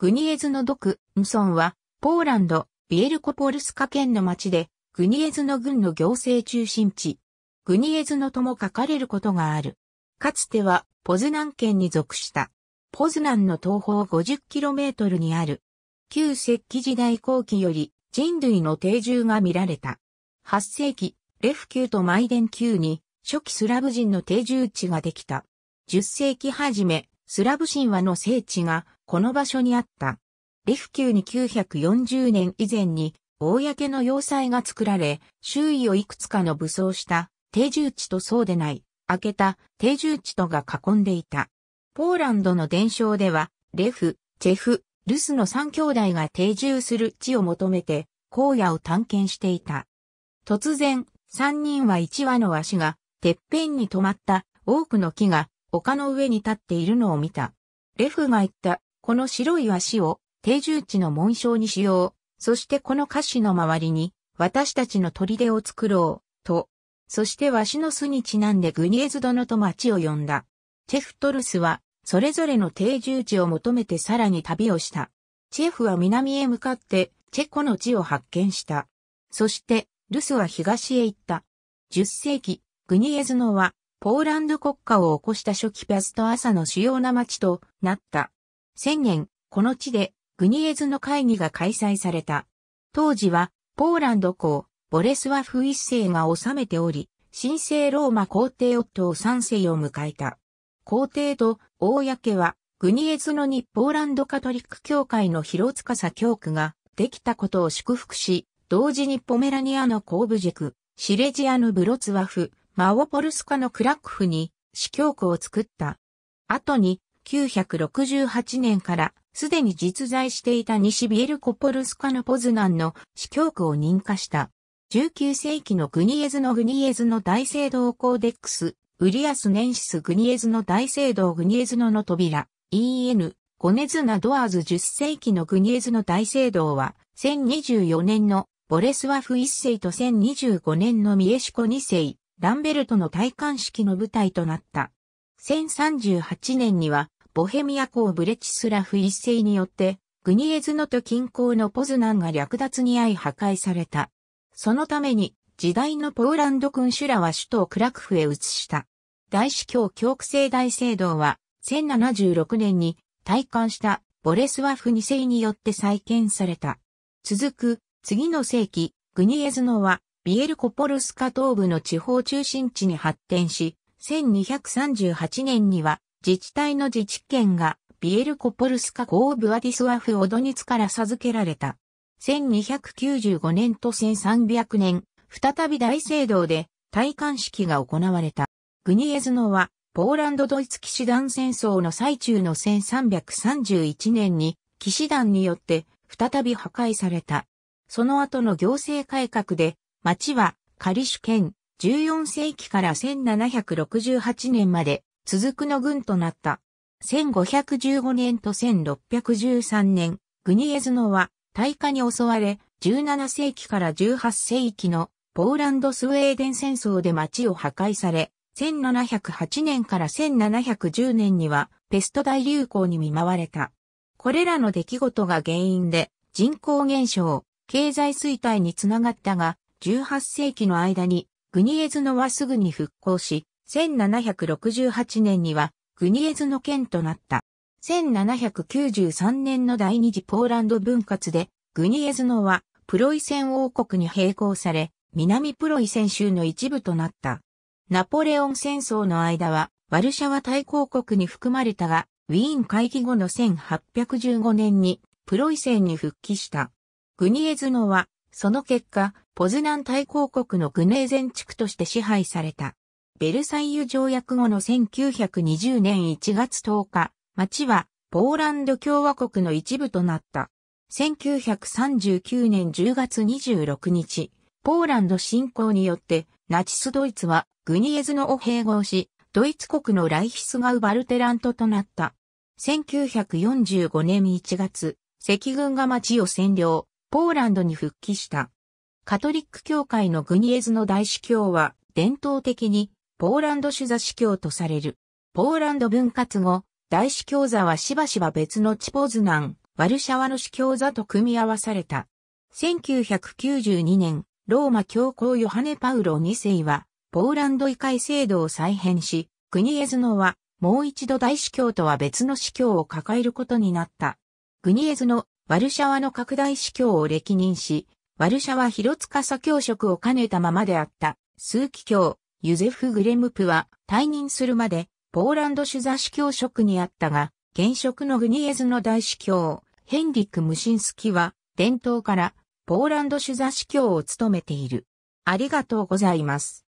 グニエズのドク、ムソンは、ポーランド、ビエルコポルスカ県の町で、グニエズの軍の行政中心地。グニエズのとも書かれることがある。かつては、ポズナン県に属した。ポズナンの東方 50km にある。旧石器時代後期より人類の定住が見られた。8世紀、レフ級とマイデン級に初期スラブ人の定住地ができた。10世紀初め、スラブ神話の聖地がこの場所にあった。レフ宮に940年以前に、公の要塞が作られ、周囲をいくつかの武装した定住地とそうでない、開けた定住地とが囲んでいた。ポーランドの伝承では、レフ、チェフ、ルスの三兄弟が定住する地を求めて、荒野を探検していた。突然、三人は一羽の足が、てっぺんに止まった多くの木が丘の上に立っているのを見た。レフが言った、この白い紙を定住地の紋章にしよう。そしてこの歌詞の周りに私たちの砦を作ろう、と。そして和紙の巣にちなんでグニエズ殿と町を呼んだ。チェフトルスはそれぞれの定住地を求めてさらに旅をした。チェフは南へ向かってチェコの地を発見した。そしてルスは東へ行った。10世紀、グニエズノはポーランド国家を起こした初期ピャスト朝の主要な町となった。千年、この地でグニエズの会議が開催された。当時は、ポーランド公、ボレスワフ一世が治めており、神聖ローマ皇帝夫を三世を迎えた。皇帝と、公は、グニエズの日ポーランドカトリック教会の広司教区が、できたことを祝福し、同時にポメラニアのコーブク、シレジアのブロツワフ、マオポルスカのクラックフに、司教区を作った。後に、1968年からすでに実在していた西ビエルコポルスカのポズナンの司教区を認可した。19世紀のグニエズのグニエズの大聖堂コーデックス、ウリアスネンシスグニエズの大聖堂グニエズのの扉、EN、ゴネズナドアーズ10世紀のグニエズの大聖堂は、1024年のボレスワフ1世と1025年のミエシコ2世、ランベルトの戴冠式の舞台となった。1038年には、ボヘミア公ブレチスラフ一世によって、グニエズノと近郊のポズナンが略奪に遭い破壊された。そのために、時代のポーランド君主らは首都クラクフへ移した。大司教教区制大聖堂は、1076年に退官したボレスワフ二世によって再建された。続く、次の世紀、グニエズノは、ビエルコポルスカ東部の地方中心地に発展し、1238年には自治体の自治権がビエルコポルスカ公ブアディスワフ・オドニツから授けられた。1295年と1300年、再び大聖堂で戴冠式が行われた。グニエズノは、ポーランド・ドイツ騎士団戦争の最中の1331年に、騎士団によって再び破壊された。その後の行政改革で、町は、カリシュ県、14世紀から1768年まで、続くの軍となった。1515年と1613年、グニエズノは大火に襲われ、17世紀から18世紀のポーランド・スウェーデン戦争で街を破壊され、1708年から1710年にはペスト大流行に見舞われた。これらの出来事が原因で人口減少、経済衰退につながったが、18世紀の間にグニエズノはすぐに復興し、1768年にはグニエズの県となった。1793年の第二次ポーランド分割で、グニエズノはプロイセン王国に並行され、南プロイセン州の一部となった。ナポレオン戦争の間は、ワルシャワ大公国に含まれたが、ウィーン会議後の1815年にプロイセンに復帰した。グニエズノは、その結果、ポズナン大公国のグネーゼン地区として支配された。ベルサイユ条約後の1920年1月10日、町はポーランド共和国の一部となった。1939年10月26日、ポーランド侵攻によってナチスドイツはグニエズノを併合し、ドイツ国のライヒスガウバルテラントとなった。1945年1月、赤軍が町を占領、ポーランドに復帰した。カトリック教会のグニエズノ大司教は、伝統的にポーランド主座司教とされる。ポーランド分割後、大司教座はしばしば別のチポズナン、ワルシャワの司教座と組み合わされた。1992年、ローマ教皇ヨハネ・パウロ2世は、ポーランド議会制度を再編し、国エズノは、もう一度大司教とは別の司教を抱えることになった。国エズのワルシャワの拡大司教を歴任し、ワルシャワ広塚左教職を兼ねたままであった、数奇教、ユゼフ・グレムプは退任するまでポーランド主座司教職にあったが、現職のグニエズの大司教、ヘンリック・ムシンスキは伝統からポーランド主座司教を務めている。ありがとうございます。